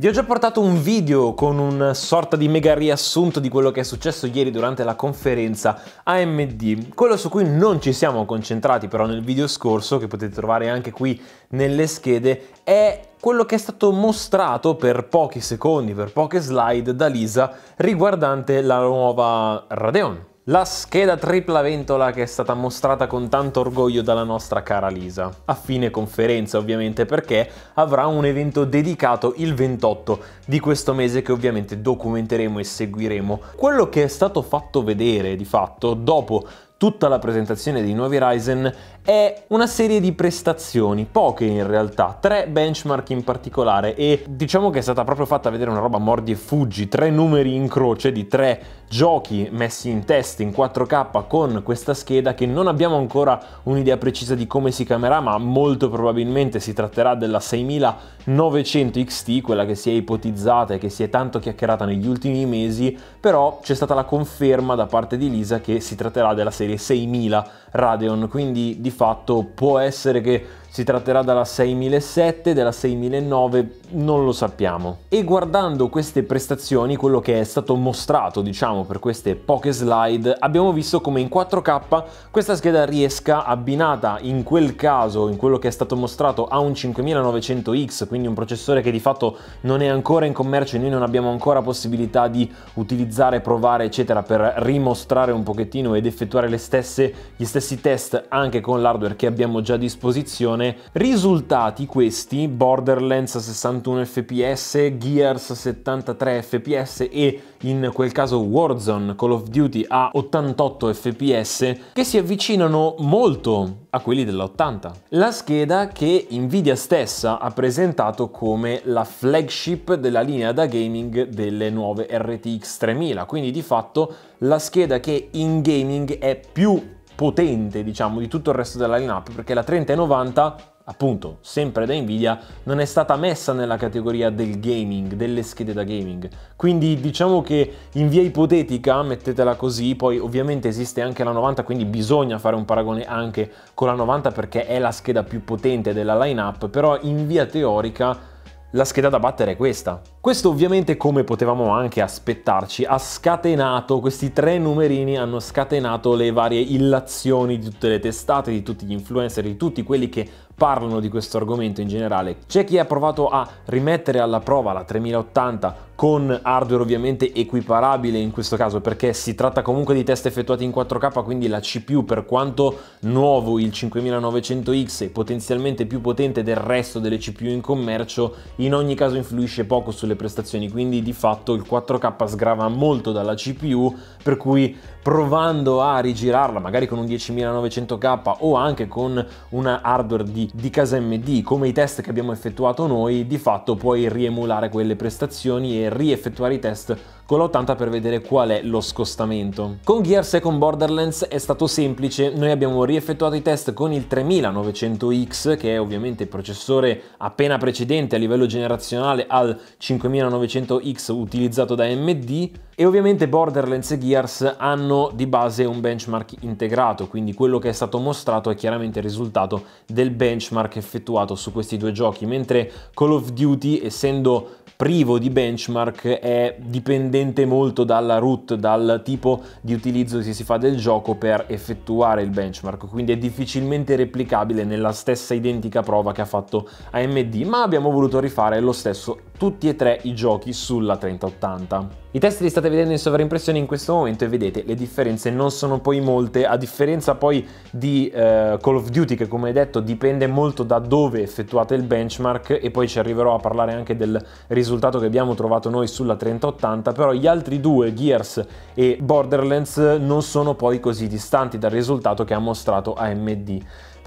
Vi ho già portato un video con un sorta di mega riassunto di quello che è successo ieri durante la conferenza AMD, quello su cui non ci siamo concentrati però nel video scorso, che potete trovare anche qui nelle schede, è quello che è stato mostrato per pochi secondi, per poche slide da Lisa riguardante la nuova Radeon la scheda tripla ventola che è stata mostrata con tanto orgoglio dalla nostra cara Lisa. A fine conferenza ovviamente perché avrà un evento dedicato il 28 di questo mese che ovviamente documenteremo e seguiremo. Quello che è stato fatto vedere di fatto dopo Tutta la presentazione dei nuovi Ryzen è una serie di prestazioni, poche in realtà, tre benchmark in particolare e diciamo che è stata proprio fatta vedere una roba mordi e fuggi, tre numeri in croce di tre giochi messi in test in 4K con questa scheda che non abbiamo ancora un'idea precisa di come si chiamerà, ma molto probabilmente si tratterà della 6900 XT, quella che si è ipotizzata e che si è tanto chiacchierata negli ultimi mesi, però c'è stata la conferma da parte di Lisa che si tratterà della 6900 serie 6000 Radeon, quindi di fatto può essere che si tratterà della 6007, della 6009, non lo sappiamo. E guardando queste prestazioni, quello che è stato mostrato diciamo per queste poche slide, abbiamo visto come in 4K questa scheda riesca abbinata in quel caso, in quello che è stato mostrato, a un 5900X, quindi un processore che di fatto non è ancora in commercio e noi non abbiamo ancora possibilità di utilizzare, provare eccetera per rimostrare un pochettino ed effettuare stesse, gli stessi test anche con l'hardware che abbiamo già a disposizione generazione. Risultati questi, Borderlands a 61 fps, Gears a 73 fps e in quel caso Warzone Call of Duty a 88 fps che si avvicinano molto a quelli dell'80. La scheda che Nvidia stessa ha presentato come la flagship della linea da gaming delle nuove RTX 3000, quindi di fatto la scheda che in gaming è più potente diciamo di tutto il resto della lineup perché la 3090 appunto sempre da Nvidia non è stata messa nella categoria del gaming, delle schede da gaming. Quindi diciamo che in via ipotetica, mettetela così, poi ovviamente esiste anche la 90, quindi bisogna fare un paragone anche con la 90 perché è la scheda più potente della lineup, però in via teorica la scheda da battere è questa. Questo ovviamente, come potevamo anche aspettarci, ha scatenato, questi tre numerini hanno scatenato le varie illazioni di tutte le testate, di tutti gli influencer, di tutti quelli che parlano di questo argomento in generale. C'è chi ha provato a rimettere alla prova la 3080 con hardware ovviamente equiparabile in questo caso perché si tratta comunque di test effettuati in 4K quindi la CPU per quanto nuovo il 5900X e potenzialmente più potente del resto delle CPU in commercio in ogni caso influisce poco sulle prestazioni quindi di fatto il 4K sgrava molto dalla CPU per cui provando a rigirarla magari con un 10900K o anche con una hardware di di, casa MD, come i test che abbiamo effettuato noi, di fatto puoi riemulare quelle prestazioni e rieffettuare i test con l'80 per vedere qual è lo scostamento. Con Gear Second Borderlands è stato semplice, noi abbiamo rieffettuato i test con il 3900X, che è ovviamente il processore appena precedente a livello generazionale al 5900X utilizzato da AMD, e ovviamente Borderlands e Gears hanno di base un benchmark integrato, quindi quello che è stato mostrato è chiaramente il risultato del benchmark effettuato su questi due giochi, mentre Call of Duty, essendo privo di benchmark, è dipendente molto dalla root, dal tipo di utilizzo che si fa del gioco per effettuare il benchmark, quindi è difficilmente replicabile nella stessa identica prova che ha fatto AMD, ma abbiamo voluto rifare lo stesso tutti e tre i giochi sulla 3080. I test li state vedendo in sovraimpressione in questo momento e vedete le differenze non sono poi molte, a differenza poi di eh, Call of Duty che come detto dipende molto da dove effettuate il benchmark e poi ci arriverò a parlare anche del risultato che abbiamo trovato noi sulla 3080, però gli altri due, Gears e Borderlands, non sono poi così distanti dal risultato che ha mostrato AMD.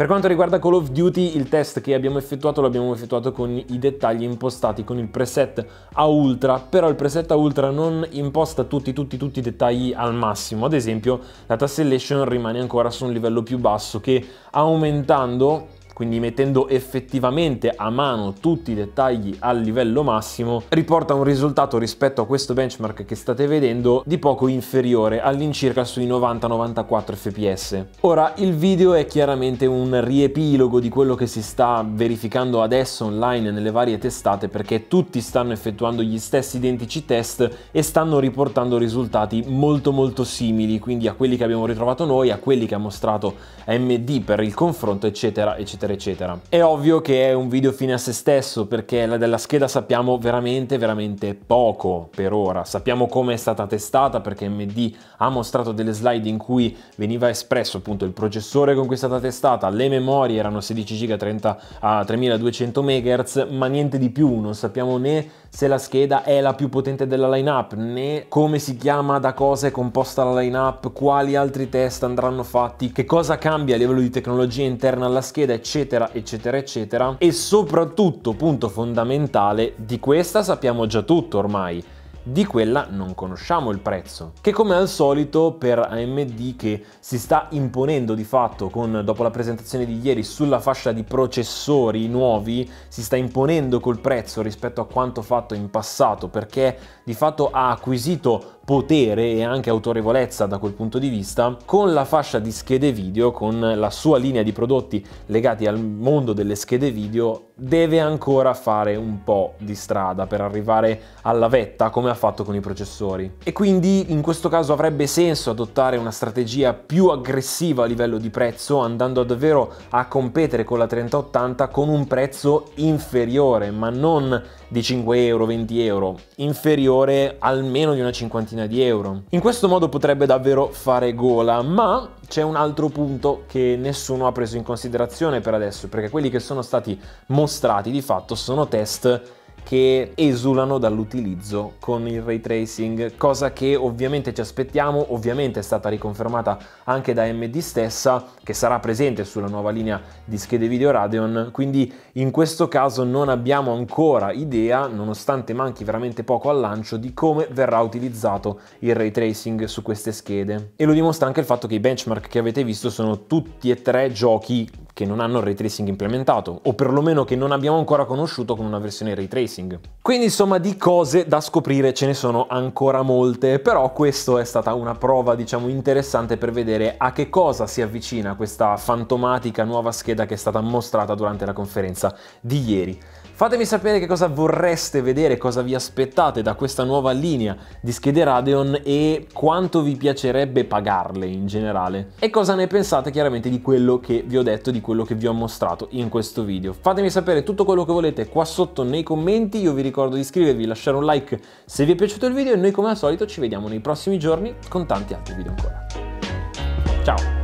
Per quanto riguarda Call of Duty, il test che abbiamo effettuato l'abbiamo effettuato con i dettagli impostati con il preset a ultra, però il preset a ultra non imposta tutti tutti tutti i dettagli al massimo, ad esempio la tassellation rimane ancora su un livello più basso che aumentando quindi mettendo effettivamente a mano tutti i dettagli al livello massimo, riporta un risultato rispetto a questo benchmark che state vedendo di poco inferiore, all'incirca sui 90-94 fps. Ora, il video è chiaramente un riepilogo di quello che si sta verificando adesso online nelle varie testate perché tutti stanno effettuando gli stessi identici test e stanno riportando risultati molto molto simili, quindi a quelli che abbiamo ritrovato noi, a quelli che ha mostrato AMD per il confronto, eccetera, eccetera eccetera eccetera. È ovvio che è un video fine a se stesso perché della scheda sappiamo veramente veramente poco per ora. Sappiamo come è stata testata perché MD ha mostrato delle slide in cui veniva espresso appunto il processore con cui è stata testata, le memorie erano 16 GB 30 a 3200 MHz, ma niente di più, non sappiamo né se la scheda è la più potente della lineup, né come si chiama, da cosa è composta la lineup, quali altri test andranno fatti, che cosa cambia a livello di tecnologia interna alla scheda, eccetera, eccetera, eccetera. E soprattutto, punto fondamentale, di questa sappiamo già tutto ormai di quella non conosciamo il prezzo, che come al solito per AMD che si sta imponendo di fatto con, dopo la presentazione di ieri sulla fascia di processori nuovi, si sta imponendo col prezzo rispetto a quanto fatto in passato perché di fatto ha acquisito potere e anche autorevolezza da quel punto di vista con la fascia di schede video, con la sua linea di prodotti legati al mondo delle schede video, deve ancora fare un po' di strada per arrivare alla vetta come ha fatto con i processori. E quindi in questo caso avrebbe senso adottare una strategia più aggressiva a livello di prezzo, andando davvero a competere con la 3080 con un prezzo inferiore, ma non di 5 euro, 20 euro, inferiore almeno di una cinquantina di euro. In questo modo potrebbe davvero fare gola, ma c'è un altro punto che nessuno ha preso in considerazione per adesso, perché quelli che sono stati mostrati di fatto sono test che esulano dall'utilizzo con il ray tracing, cosa che ovviamente ci aspettiamo, ovviamente è stata riconfermata anche da AMD stessa, che sarà presente sulla nuova linea di schede video Radeon, quindi in questo caso non abbiamo ancora idea, nonostante manchi veramente poco al lancio, di come verrà utilizzato il ray tracing su queste schede. E lo dimostra anche il fatto che i benchmark che avete visto sono tutti e tre giochi che non hanno il ray tracing implementato, o perlomeno che non abbiamo ancora conosciuto con una versione ray tracing. Quindi insomma di cose da scoprire ce ne sono ancora molte, però questa è stata una prova diciamo interessante per vedere a che cosa si avvicina questa fantomatica nuova scheda che è stata mostrata durante la conferenza di ieri. Fatemi sapere che cosa vorreste vedere, cosa vi aspettate da questa nuova linea di schede Radeon e quanto vi piacerebbe pagarle in generale. E cosa ne pensate chiaramente di quello che vi ho detto di quello che vi ho mostrato in questo video. Fatemi sapere tutto quello che volete qua sotto nei commenti, io vi ricordo di iscrivervi, lasciare un like se vi è piaciuto il video e noi come al solito ci vediamo nei prossimi giorni con tanti altri video ancora. Ciao!